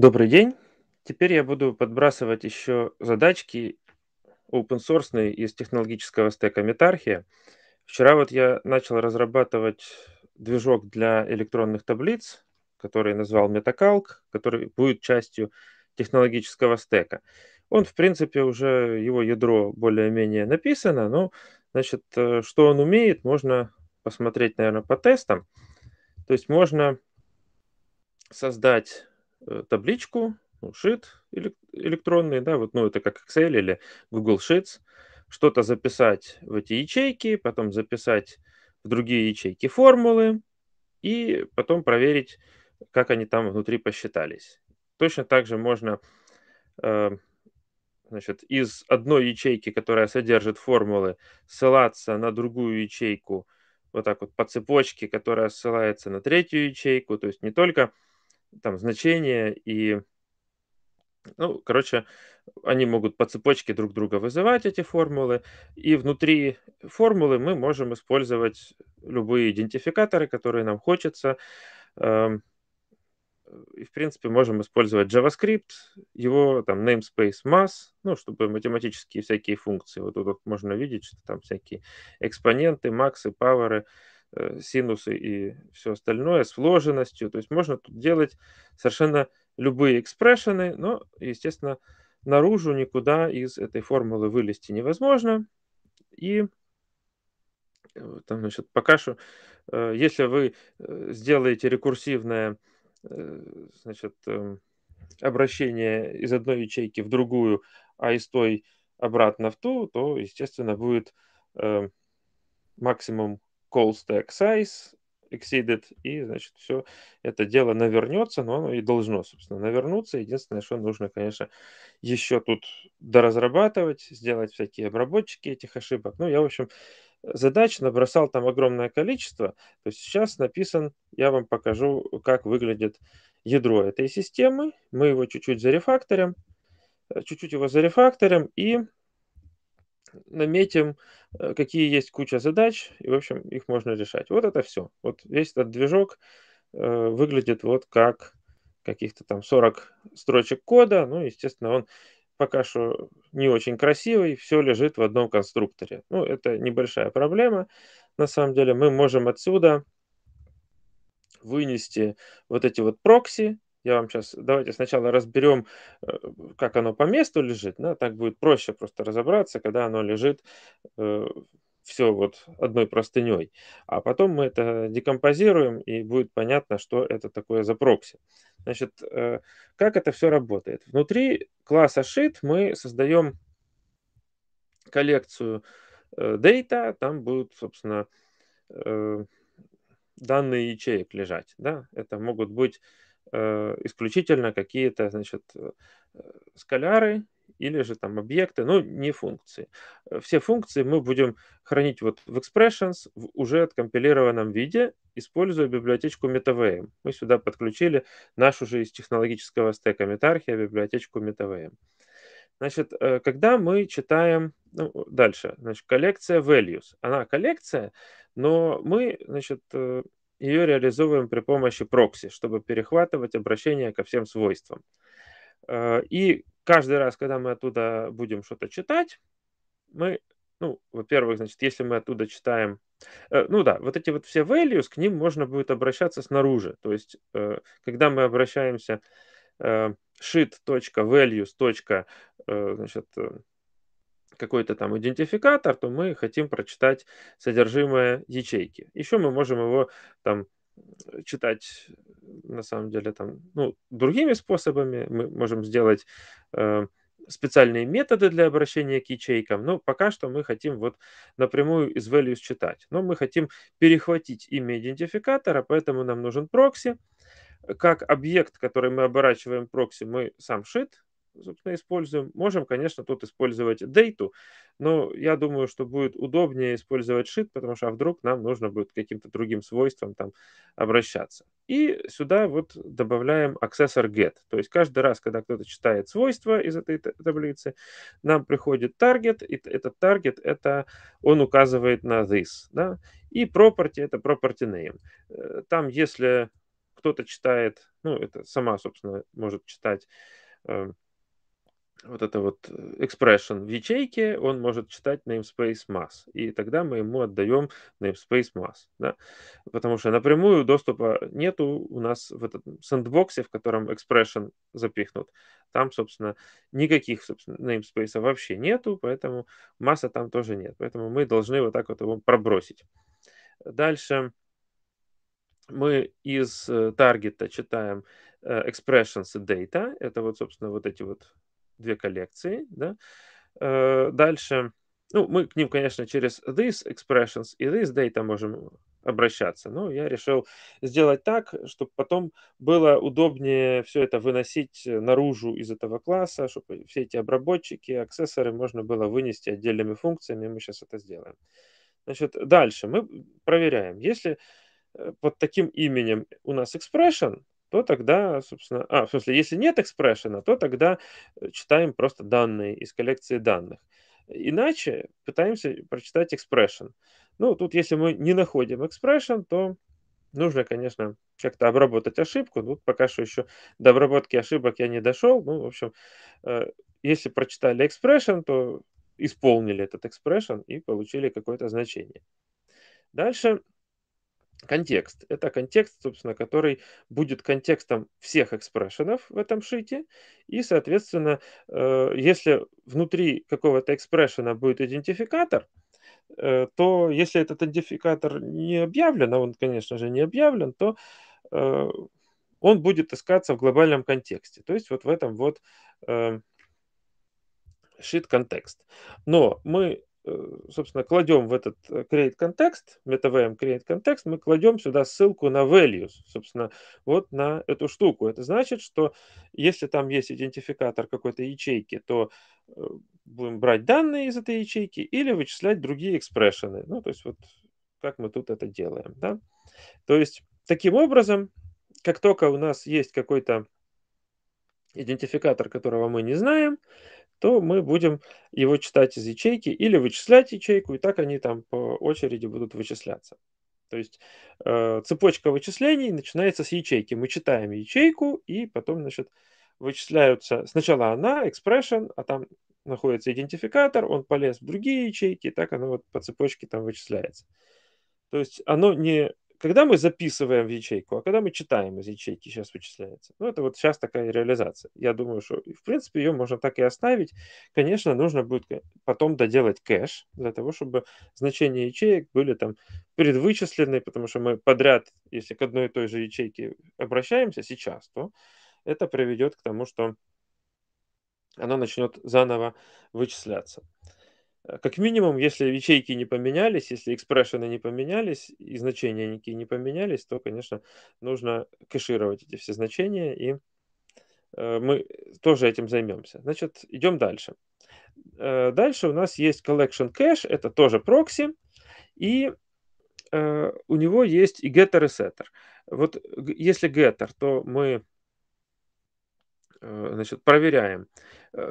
Добрый день. Теперь я буду подбрасывать еще задачки open source из технологического стека Метархия. Вчера вот я начал разрабатывать движок для электронных таблиц, который назвал Metacalc, который будет частью технологического стека. Он, в принципе, уже, его ядро более-менее написано, но, значит, э, что он умеет, можно посмотреть, наверное, по тестам. То есть можно создать Э, табличку, ну, шит электронный, да, вот, ну, это как Excel или Google Sheets, что-то записать в эти ячейки, потом записать в другие ячейки формулы и потом проверить, как они там внутри посчитались. Точно так же можно э, значит, из одной ячейки, которая содержит формулы, ссылаться на другую ячейку, вот так вот по цепочке, которая ссылается на третью ячейку. То есть не только там значения и... Ну, короче, они могут по цепочке друг друга вызывать эти формулы, и внутри формулы мы можем использовать любые идентификаторы, которые нам хочется. Эм, и, в принципе, можем использовать JavaScript, его там namespace mass, ну, чтобы математические всякие функции. Вот тут вот можно видеть, что там всякие экспоненты, максы, паверы, Э, синусы и все остальное с вложенностью. То есть можно тут делать совершенно любые экспрессионы, но, естественно, наружу никуда из этой формулы вылезти невозможно. И э, там, значит, пока что, э, если вы сделаете рекурсивное значит, эм, обращение из одной ячейки в другую, а из той обратно в ту, то, естественно, будет максимум call stack size exceeded, и, значит, все это дело навернется, но оно и должно, собственно, навернуться. Единственное, что нужно, конечно, еще тут доразрабатывать, сделать всякие обработчики этих ошибок. Ну, я, в общем, задач набросал там огромное количество. То есть сейчас написан, я вам покажу, как выглядит ядро этой системы. Мы его чуть-чуть зарефакторим, э, чуть-чуть его зарефакторим, и наметим, э, какие есть куча задач, и, в общем, их можно решать. Вот это все. Вот весь этот движок э, выглядит вот как каких-то там 40 строчек кода. Ну, естественно, он пока что не очень красивый, все лежит в одном конструкторе. Ну, это небольшая проблема. На самом деле мы можем отсюда вынести вот эти вот прокси, я вам сейчас, давайте сначала разберем, э, как оно по месту лежит, да, так будет проще просто разобраться, когда оно лежит э, все вот одной простыней. А потом мы это декомпозируем, и будет понятно, что это такое за прокси. Значит, э, как это все работает? Внутри класса sheet мы создаем коллекцию э, data, там будут, собственно, э, данные ячеек лежать. Да? Это могут быть Э, исключительно какие-то, значит, э, скаляры или же там объекты, но не функции. Все функции мы будем хранить вот в expressions в уже откомпилированном виде, используя библиотечку MetaVM. Мы сюда подключили нашу же из технологического стека метархия библиотечку MetaVM. Значит, э, когда мы читаем ну, дальше, значит, коллекция values, она коллекция, но мы, значит, ее реализуем при помощи прокси, чтобы перехватывать обращение ко всем свойствам. Э, и каждый раз, когда мы оттуда будем что-то читать, мы, ну, во-первых, значит, если мы оттуда читаем, э, ну да, вот эти вот все values, к ним можно будет обращаться снаружи. То есть, э, когда мы обращаемся shit.values. Значит, какой-то там идентификатор, то мы хотим прочитать содержимое ячейки. Еще мы можем его там э, читать э, на самом деле там ну другими способами мы можем сделать э, специальные методы для обращения к ячейкам, но пока что мы хотим вот напрямую из values читать. Но мы хотим перехватить имя идентификатора, поэтому нам нужен прокси. Как объект, который мы оборачиваем прокси, мы сам шит, собственно, используем. Можем, конечно, тут использовать дейту, но я думаю, что будет удобнее использовать шит, потому что а вдруг нам нужно будет каким-то другим свойством там обращаться. И сюда вот добавляем аксессор get. То есть каждый раз, когда кто-то читает свойства из этой таблицы, нам приходит target и этот target это он указывает на this. Да? И property это property name. Э, там, если кто-то читает, ну, это сама, собственно, может читать эм, вот это вот э, expression в ячейке, он может читать namespace mass, и тогда мы ему отдаем namespace mass, да? потому что напрямую доступа нету у нас в этом сэндбоксе, в котором expression запихнут, там, собственно, никаких, собственно, namespace вообще нету, поэтому масса там тоже нет, поэтому мы должны вот так вот его пробросить. Дальше мы из э, таргета читаем э, expressions data, это вот, собственно, вот эти вот две коллекции, да. Э, дальше, ну, мы к ним, конечно, через this expressions и this data можем обращаться. Но я решил сделать так, чтобы потом было удобнее все это выносить наружу из этого класса, чтобы все эти обработчики, аксессоры можно было вынести отдельными функциями. Мы сейчас это сделаем. Значит, дальше мы проверяем. Если э, под таким именем у нас expression, то тогда, собственно, а, в смысле, если нет экспрессиона, то тогда э, читаем просто данные из коллекции данных. Иначе пытаемся прочитать expression. Ну, тут если мы не находим expression, то нужно, конечно, как-то обработать ошибку. Ну, пока что еще до обработки ошибок я не дошел. Ну, в общем, э, если прочитали expression, то исполнили этот expression и получили какое-то значение. Дальше контекст. Это контекст, собственно, который будет контекстом всех экспрессионов в этом шите. И, соответственно, э, если внутри какого-то экспрессиона будет идентификатор, э, то если этот идентификатор не объявлен, а он, конечно же, не объявлен, то э, он будет искаться в глобальном контексте. То есть вот в этом вот шит контекст. Но мы Э, собственно, кладем в этот э, create context, MetaVM create context, мы кладем сюда ссылку на values, собственно, вот на эту штуку. Это значит, что если там есть идентификатор какой-то ячейки, то э, будем брать данные из этой ячейки или вычислять другие экспрессионы. Ну, то есть вот как мы тут это делаем, да. То есть таким образом, как только у нас есть какой-то идентификатор, которого мы не знаем, то мы будем его читать из ячейки или вычислять ячейку, и так они там по очереди будут вычисляться. То есть э, цепочка вычислений начинается с ячейки. Мы читаем ячейку, и потом, значит, вычисляются сначала она, expression, а там находится идентификатор, он полез в другие ячейки, и так оно вот по цепочке там вычисляется. То есть оно не когда мы записываем в ячейку, а когда мы читаем из ячейки, сейчас вычисляется. Ну, это вот сейчас такая реализация. Я думаю, что, в принципе, ее можно так и оставить. Конечно, нужно будет э, потом доделать кэш, для того, чтобы значения ячеек были там предвычислены, потому что мы подряд, если к одной и той же ячейке обращаемся сейчас, то это приведет к тому, что она начнет заново вычисляться. Э, как минимум, если ячейки не поменялись, если экспрессионы не поменялись и значения никакие не поменялись, то, конечно, нужно кэшировать эти все значения, и э, мы тоже этим займемся. Значит, идем дальше. Э, дальше у нас есть collection cache, это тоже прокси, и у него есть и getter, и setter. Вот если getter, то мы значит, проверяем,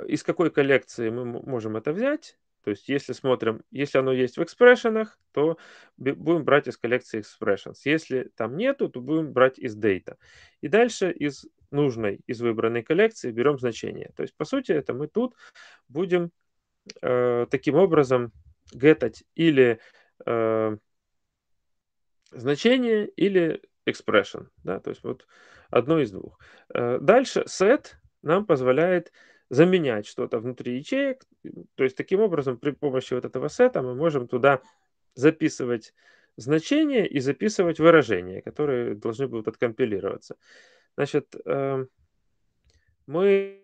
из какой коллекции мы можем это взять, то есть если смотрим, если оно есть в экспрессионах, то будем брать из коллекции expressions. Если там нету, то будем брать из data. И дальше из нужной, из выбранной коллекции берем значение. То есть по сути это мы тут будем э, таким образом гетать или э, значение, или expression. Да? То есть вот одно из двух. Э, дальше set нам позволяет заменять что-то внутри ячеек. То есть таким образом при помощи вот этого сета мы можем туда записывать значения и записывать выражения, которые должны будут откомпилироваться. Значит, эм, мы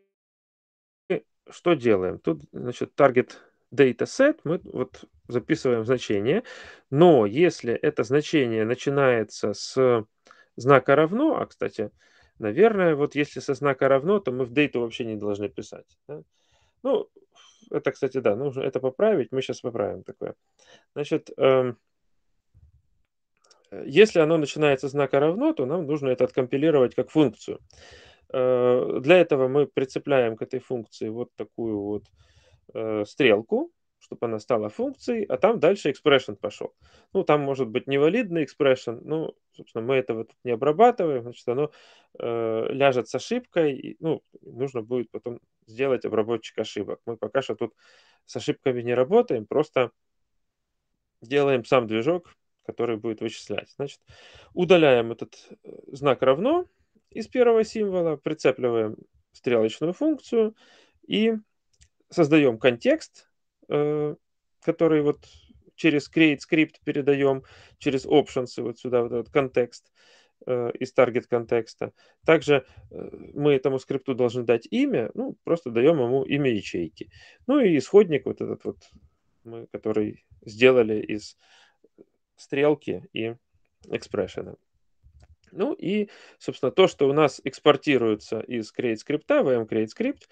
что делаем? Тут, значит, target dataset, мы вот записываем значение, но если это значение начинается с знака равно, а, кстати, Наверное, вот если со знака равно, то мы в дейту вообще не должны писать. Да? Ну, это, кстати, да, нужно это поправить. Мы сейчас поправим такое. Значит, эм, э, если оно начинается знака равно, то нам нужно это откомпилировать как функцию. Э, для этого мы прицепляем к этой функции вот такую вот э, стрелку, чтобы она стала функцией, а там дальше expression пошел. Ну, там может быть невалидный expression, ну, собственно, мы этого тут не обрабатываем, значит, оно э, ляжет с ошибкой, и, ну, нужно будет потом сделать обработчик ошибок. Мы пока что тут с ошибками не работаем, просто делаем сам движок, который будет вычислять. Значит, удаляем этот э, знак равно из первого символа, прицепливаем стрелочную функцию и создаем контекст, Э, который вот через create script передаем, через options вот сюда вот, этот контекст э, из таргет контекста. Также э, мы этому скрипту должны дать имя, ну, просто даем ему имя ячейки. Ну и исходник вот этот вот, мы, который сделали из стрелки и expression. Ну и, собственно, то, что у нас экспортируется из CreateScript vm а create скрипт,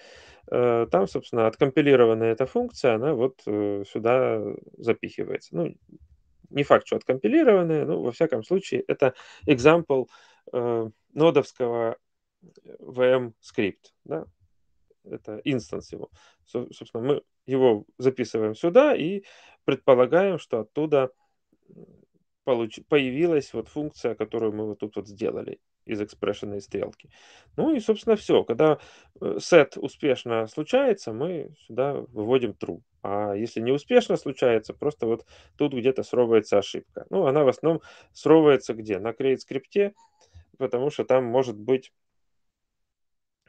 э, там, собственно, откомпилированная эта функция, она вот э, сюда запихивается. Ну, не факт, что откомпилированная, но, во всяком случае, это example э, нодовского VM скрипт, да, это инстанс его. Собственно, мы его записываем сюда и предполагаем, что оттуда получ... появилась вот функция, которую мы вот тут вот сделали из экспрессионной стрелки. Ну и, собственно, все. Когда э, сет успешно случается, мы сюда выводим true. А если не успешно случается, просто вот тут где-то сровывается ошибка. Ну, она в основном сровывается где? На create скрипте, потому что там может быть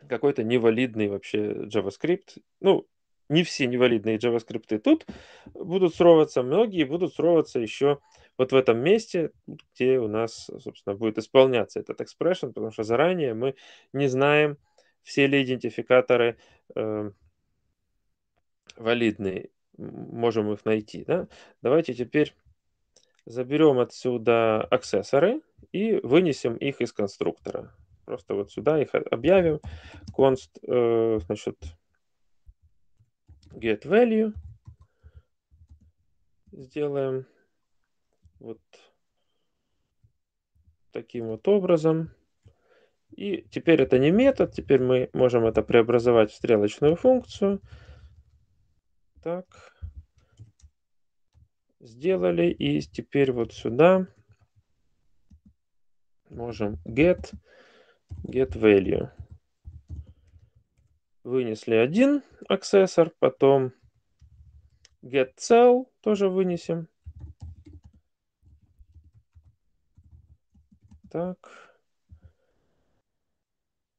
какой-то невалидный вообще JavaScript. Ну, не все невалидные JavaScript тут будут сроваться, многие будут сроваться еще э, вот в этом месте, где у нас, собственно, будет исполняться этот expression, потому что заранее мы не знаем, все ли идентификаторы э, валидные, можем их найти. Да? Давайте теперь заберем отсюда аксессоры и вынесем их из конструктора. Просто вот сюда их объявим. Const, э, значит, get value сделаем вот таким вот образом. И теперь это не метод, теперь мы можем это преобразовать в стрелочную функцию. Так, сделали, и теперь вот сюда можем get, get value. Вынесли один аксессор, потом get cell тоже вынесем. Так.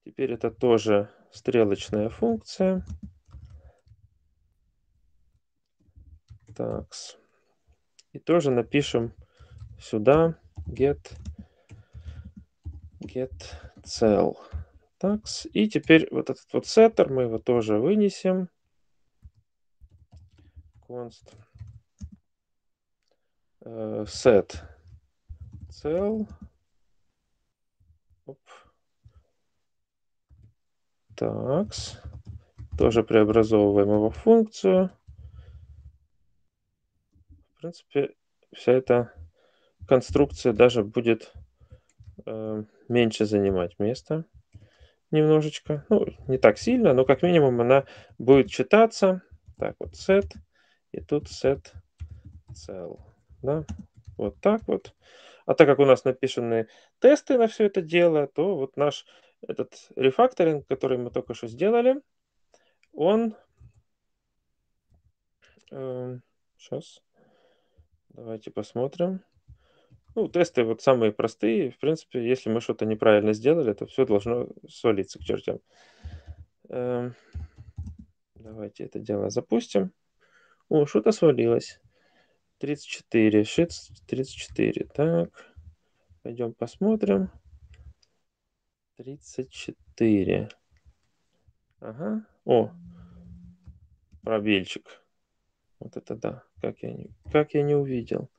Теперь это тоже стрелочная функция. Такс. И тоже напишем сюда get get cell. Такс. И теперь вот этот вот сеттер мы его тоже вынесем. Const э, set cell Такс. Тоже преобразовываем его в функцию. В принципе, вся эта конструкция даже будет э, меньше занимать места немножечко. Ну, не так сильно, но как минимум она будет читаться. Так вот, set. И тут set cell. Да? Вот так вот. А так как у нас написаны тесты на все это дело, то вот наш этот рефакторинг, который мы только что сделали, он... Э, эм, сейчас. Давайте посмотрим. Ну, тесты вот самые простые. В принципе, если мы что-то неправильно сделали, то все должно свалиться к чертям. Э, давайте это дело запустим. О, что-то свалилось. 34, 34, так... Пойдем посмотрим. 34. Ага. О, пробельчик. Вот это да. Как я не, как я не увидел.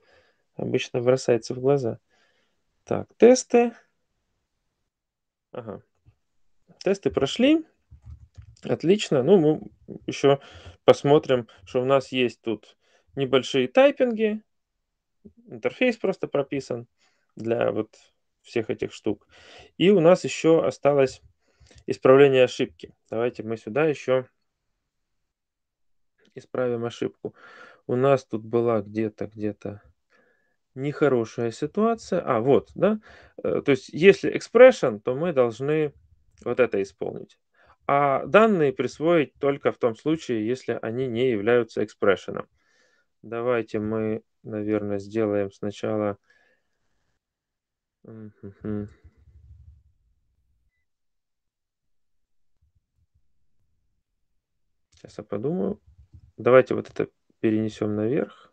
Обычно бросается в глаза. Так, тесты. Ага. Тесты прошли. Отлично. Ну, мы еще посмотрим, что у нас есть тут небольшие тайпинги. Интерфейс просто прописан для вот всех этих штук. И у нас еще осталось исправление ошибки. Давайте мы сюда еще исправим ошибку. У нас тут была где-то, где-то нехорошая ситуация. А, вот, да? Э, то есть, если expression, то мы должны вот это исполнить. А данные присвоить только в том случае, если они не являются expression. Давайте мы, наверное, сделаем сначала Сейчас я подумаю. Давайте вот это перенесем наверх.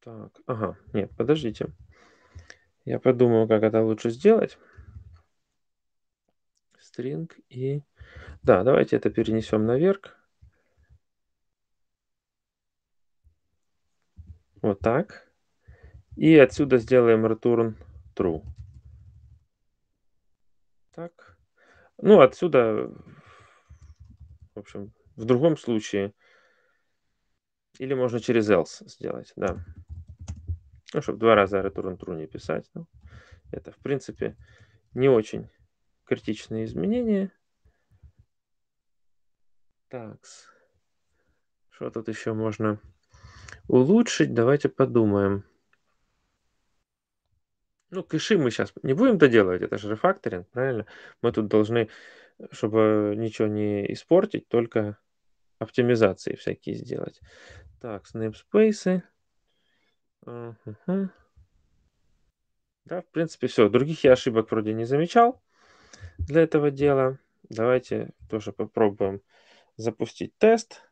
Так, ага, нет, подождите. Я подумаю, как это лучше сделать. String и... Да, давайте это перенесем наверх. Вот так. И отсюда сделаем return true. Так. Ну, отсюда, в общем, в другом случае, или можно через else сделать, да. Ну, чтобы два раза return true не писать. Ну, это, в принципе, не очень критичные изменения. Так. Что тут еще можно Улучшить, давайте подумаем. Ну, кэши мы сейчас не будем доделывать, это же рефакторинг, правильно? Мы тут должны, чтобы ничего не испортить, только оптимизации всякие сделать. Так, namespace. Угу. Да, в принципе, все. Других я ошибок вроде не замечал для этого дела. Давайте тоже попробуем запустить тест.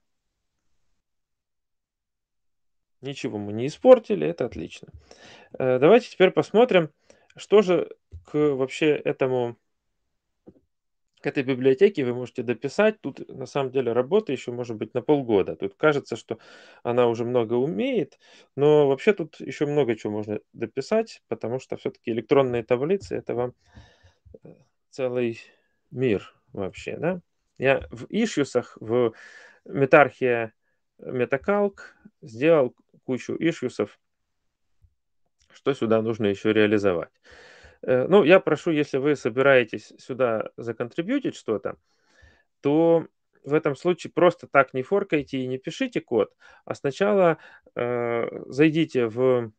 Ничего мы не испортили, это отлично. Э, давайте теперь посмотрим, что же к вообще этому к этой библиотеке вы можете дописать. Тут на самом деле работа еще может быть на полгода. Тут кажется, что она уже много умеет, но вообще тут еще много чего можно дописать, потому что все-таки электронные таблицы это вам э, целый мир вообще, да? Я в ишьюсах, в метархия Метакалк сделал кучу ишьюсов, что сюда нужно еще реализовать. Э, ну, я прошу, если вы собираетесь сюда законтрибьютить что-то, то в этом случае просто так не форкайте и не пишите код, а сначала э, зайдите в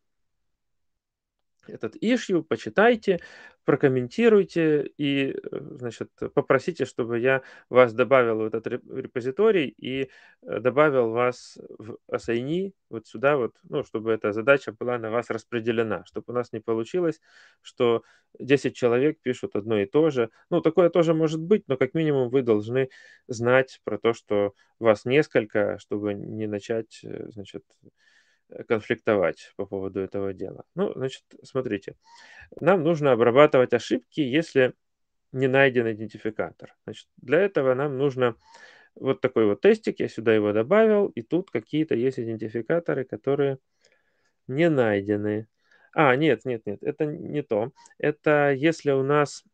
этот ишью, почитайте, прокомментируйте и э, значит, попросите, чтобы я вас добавил в этот репозиторий и э, добавил вас в Assigny вот сюда, вот, ну, чтобы эта задача была на вас распределена, чтобы у нас не получилось, что 10 человек пишут одно и то же. Ну, такое тоже может быть, но как минимум вы должны знать про то, что вас несколько, чтобы не начать, э, значит, Э, конфликтовать по поводу этого дела. Ну, значит, смотрите, нам нужно обрабатывать ошибки, если не найден идентификатор. Значит, для этого нам нужно вот такой вот тестик, я сюда его добавил, и тут какие-то есть идентификаторы, которые не найдены. А, нет, нет, нет, это не то. Это если у нас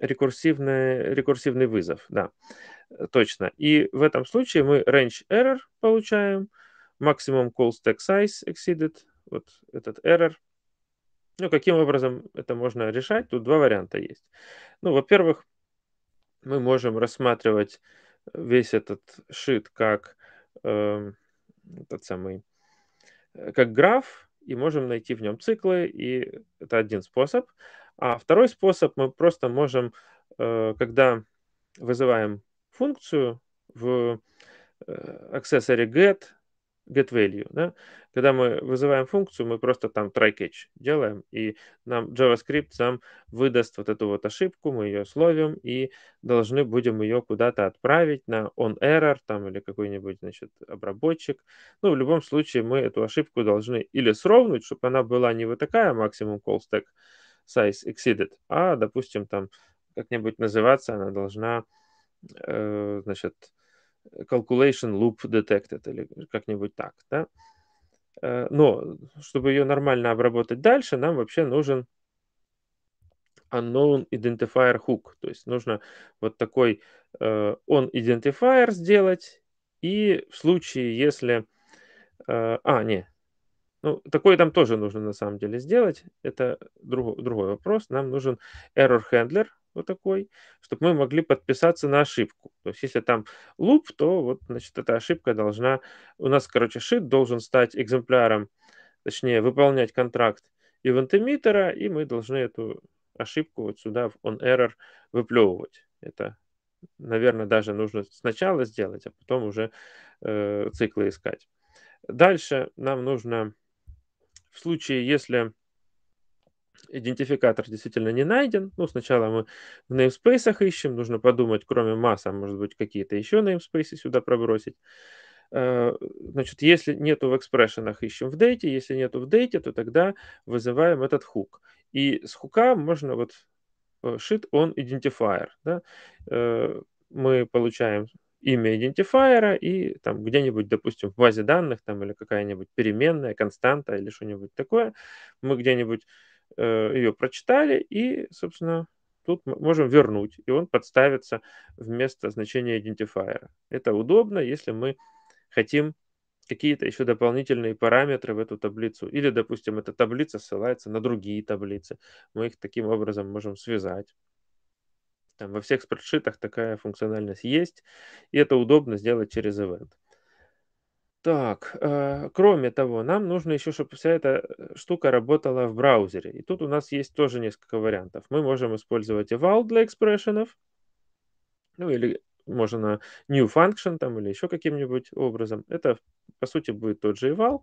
рекурсивный, рекурсивный вызов, да, точно. И в этом случае мы range error получаем – Maximum call stack size exceeded, вот этот error. Ну, каким образом это можно решать? Тут два варианта есть. Ну, во-первых, мы можем рассматривать весь этот шит как э, этот самый э, как граф, и можем найти в нем циклы, и это один способ. А второй способ мы просто можем, э, когда вызываем функцию в аксессоре э, get, get value. Да? Когда мы вызываем функцию, мы просто там try-catch делаем, и нам JavaScript сам выдаст вот эту вот ошибку, мы ее словим и должны будем ее куда-то отправить на on-error там или какой-нибудь, значит, обработчик. Ну, в любом случае мы эту ошибку должны или сровнуть, чтобы она была не вот такая maximum call stack size exceeded, а, допустим, там как-нибудь называться она должна, э, значит, calculation loop detected или как-нибудь так. Да? Э, но чтобы ее нормально обработать дальше, нам вообще нужен unknown identifier hook. То есть нужно вот такой on э, identifier сделать. И в случае, если... Э, а, не. Ну, такое там тоже нужно на самом деле сделать. Это друг, другой вопрос. Нам нужен error handler, вот такой, чтобы мы могли подписаться на ошибку. То есть если там луп, то вот, значит, эта ошибка должна... У нас, короче, шит должен стать экземпляром, точнее, выполнять контракт ивент-эмиттера, и мы должны эту ошибку вот сюда в on-error выплевывать. Это, наверное, даже нужно сначала сделать, а потом уже э, циклы искать. Дальше нам нужно в случае, если идентификатор действительно не найден. Ну, сначала мы в namespace ищем, нужно подумать, кроме масса, может быть, какие-то еще namespace сюда пробросить. Э, значит, если нету в экспрессионах, ищем в дейте, если нету в дейте, то тогда вызываем этот хук. И с хука можно вот э, shit on identifier. Да? Э, мы получаем имя идентифайера и там где-нибудь, допустим, в базе данных там или какая-нибудь переменная, константа или что-нибудь такое, мы где-нибудь Э, ее прочитали, и, собственно, тут мы можем вернуть, и он подставится вместо значения идентифайера. Это удобно, если мы хотим какие-то еще дополнительные параметры в эту таблицу. Или, допустим, эта таблица ссылается на другие таблицы. Мы их таким образом можем связать. Там во всех спредшитах такая функциональность есть, и это удобно сделать через event. Так, э, кроме того, нам нужно еще, чтобы вся эта э, штука работала в браузере. И тут у нас есть тоже несколько вариантов. Мы можем использовать eval для экспрессионов, ну или можно new function там или еще каким-нибудь образом. Это, по сути, будет тот же eval.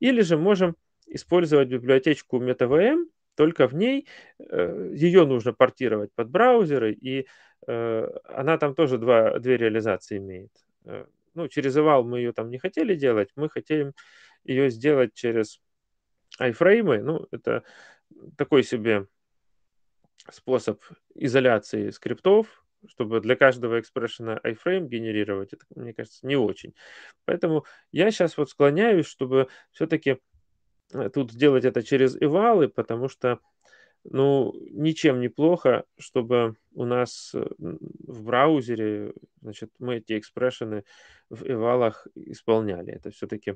Или же можем использовать библиотечку MetaVM, только в ней э, ее нужно портировать под браузеры, и э, она там тоже два, две реализации имеет э, ну, через Eval мы ее там не хотели делать, мы хотели ее сделать через айфреймы, ну, это такой себе способ изоляции скриптов, чтобы для каждого экспрессиона iframe генерировать, это, мне кажется, не очень. Поэтому я сейчас вот склоняюсь, чтобы все-таки э, тут сделать это через эвалы, потому что ну, ничем не плохо, чтобы у нас э, в браузере, значит, мы эти экспрессионы в эвалах исполняли. Это все-таки,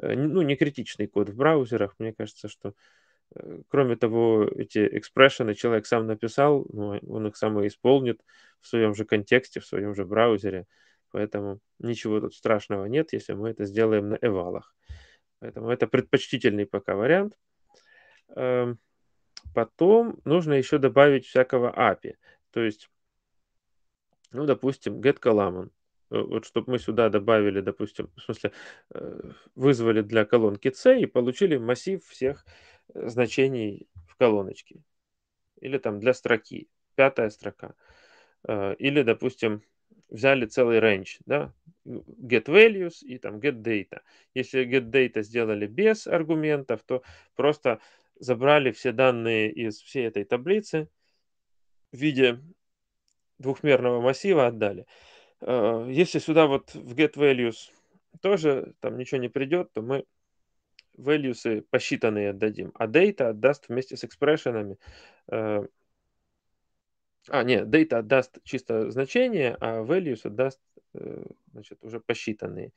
э, ну, не критичный код в браузерах. Мне кажется, что, э, кроме того, эти экспрессионы человек сам написал, ну, а он их сам и исполнит в своем же контексте, в своем же браузере. Поэтому ничего тут страшного нет, если мы это сделаем на эвалах. Поэтому это предпочтительный пока вариант. Эм, Потом нужно еще добавить всякого API. То есть, ну, допустим, get column. Э, вот чтобы мы сюда добавили, допустим, в смысле, э, вызвали для колонки C и получили массив всех э, значений в колоночке. Или там для строки, пятая строка. Или, допустим, взяли целый range, да, get values и там get data. Если get data сделали без аргументов, то просто забрали все данные из всей этой таблицы в виде двухмерного массива отдали. Э, если сюда вот в get values тоже там ничего не придет, то мы values посчитанные отдадим, а data отдаст вместе с экспрессионами. Э, а, нет, data отдаст чисто значение, а values отдаст э, значит, уже посчитанные.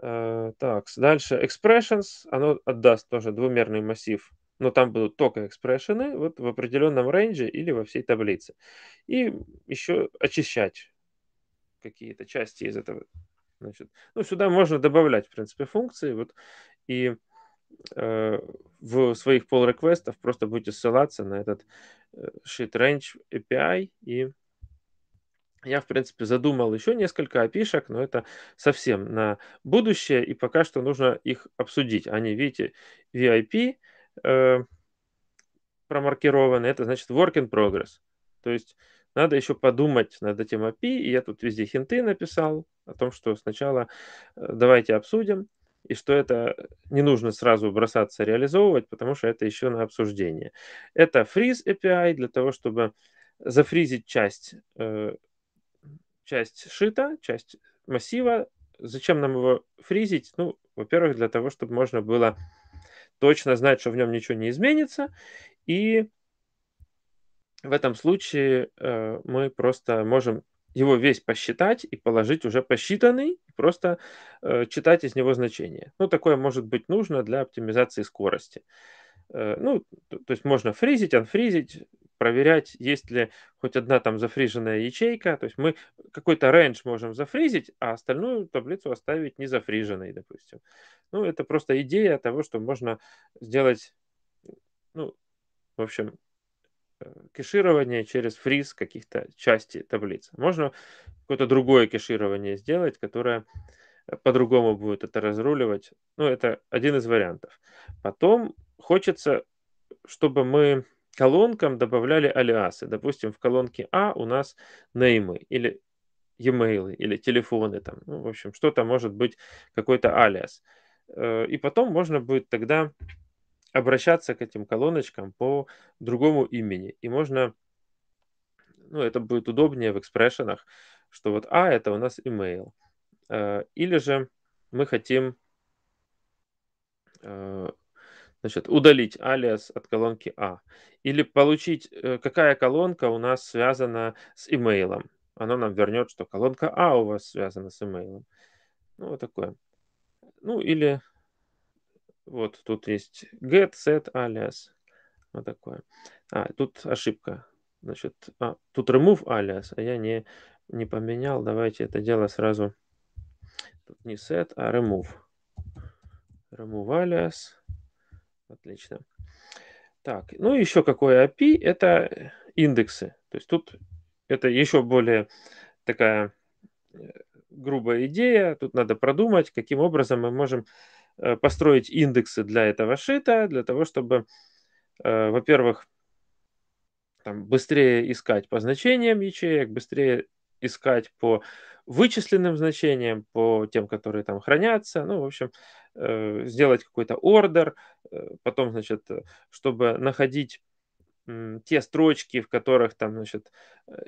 Так, дальше expressions, оно отдаст тоже двумерный массив но там будут только экспрессионы вот в определенном рейнже или во всей таблице. И еще очищать какие-то части из этого. Значит, ну, сюда можно добавлять, в принципе, функции. Вот, и э, в своих pull реквестов просто будете ссылаться на этот э, sheet range API и я, в принципе, задумал еще несколько опишек, но это совсем на будущее, и пока что нужно их обсудить. Они, видите, VIP, Э, промаркированы, это значит work in progress. То есть надо еще подумать над этим API, и я тут везде хинты написал о том, что сначала э, давайте обсудим, и что это не нужно сразу бросаться реализовывать, потому что это еще на обсуждение. Это freeze API для того, чтобы зафризить часть, э, часть шита, часть массива. Зачем нам его фризить? Ну, во-первых, для того, чтобы можно было точно знать, что в нем ничего не изменится, и в этом случае э, мы просто можем его весь посчитать и положить уже посчитанный, просто э, читать из него значения. Ну, такое может быть нужно для оптимизации скорости. Э, ну, то, то есть можно фризить, анфризить, проверять, есть ли хоть одна там зафриженная ячейка. То есть мы какой-то range можем зафризить, а остальную таблицу оставить не зафриженной, допустим. Ну, это просто идея того, что можно сделать, ну, в общем, э, кэширование через фриз каких-то частей таблицы. Можно какое-то другое кэширование сделать, которое э, по-другому будет это разруливать. Ну, это один из вариантов. Потом хочется, чтобы мы колонкам добавляли алиасы. Допустим, в колонке А у нас неймы или e-mail или телефоны, там, ну, в общем, что-то может быть какой-то алиас. Э, и потом можно будет тогда обращаться к этим колоночкам по другому имени. И можно, ну, это будет удобнее в экспрессионах, что вот А это у нас email. Э, или же мы хотим э, Значит, удалить алиас от колонки А. Или получить, э, какая колонка у нас связана с имейлом. Оно нам вернет, что колонка А у вас связана с имейлом. Ну, вот такое. Ну, или вот тут есть get, set, alias. Вот такое. А, тут ошибка. Значит, а, тут remove alias, а я не, не поменял. Давайте это дело сразу. Тут не set, а remove. Remove alias. Отлично. Так, ну и еще какое API, это индексы. То есть тут это еще более такая э, грубая идея. Тут надо продумать, каким образом мы можем э, построить индексы для этого шита, для того, чтобы, э, во-первых, там, быстрее искать по значениям ячеек, быстрее искать по вычисленным значениям, по тем, которые там хранятся, ну, в общем, э, сделать какой-то ордер, э, потом, значит, э, чтобы находить те строчки, в которых там, значит,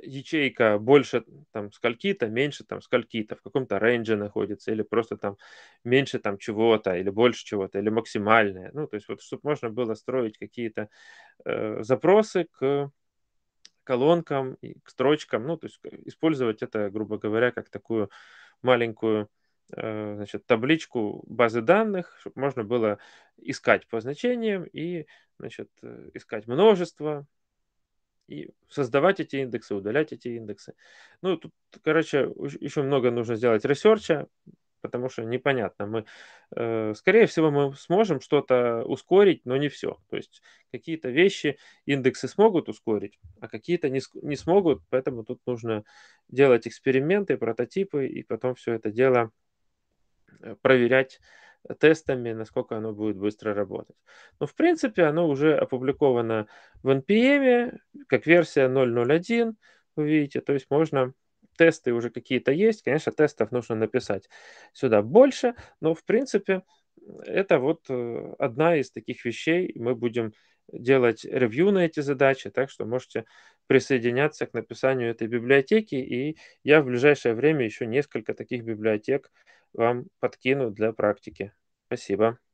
ячейка больше там скольки-то, меньше там скольки-то, в каком-то рейнже находится, или просто там меньше там чего-то, или больше чего-то, или максимальное. Ну, то есть вот, чтобы можно было строить какие-то э, запросы к колонкам, к строчкам, ну, то есть э, использовать это, грубо говоря, как такую маленькую э, значит, табличку базы данных, чтобы можно было искать по значениям и значит, э, искать множество, и создавать эти индексы, удалять эти индексы. Ну, тут, короче, еще много нужно сделать ресерча, потому что непонятно. Мы, э, скорее всего, мы сможем что-то ускорить, но не все. То есть какие-то вещи индексы смогут ускорить, а какие-то не, не смогут, поэтому тут нужно делать эксперименты, прототипы и потом все это дело э, проверять тестами, насколько оно будет быстро работать. Но, ну, в принципе, оно уже опубликовано в NPM, как версия 0.0.1, вы видите, то есть можно тесты уже какие-то есть, конечно, тестов нужно написать сюда больше, но, в принципе, это вот э, одна из таких вещей. Мы будем делать ревью на эти задачи, так что можете присоединяться к написанию этой библиотеки, и я в ближайшее время еще несколько таких библиотек вам подкину для практики. Спасибо.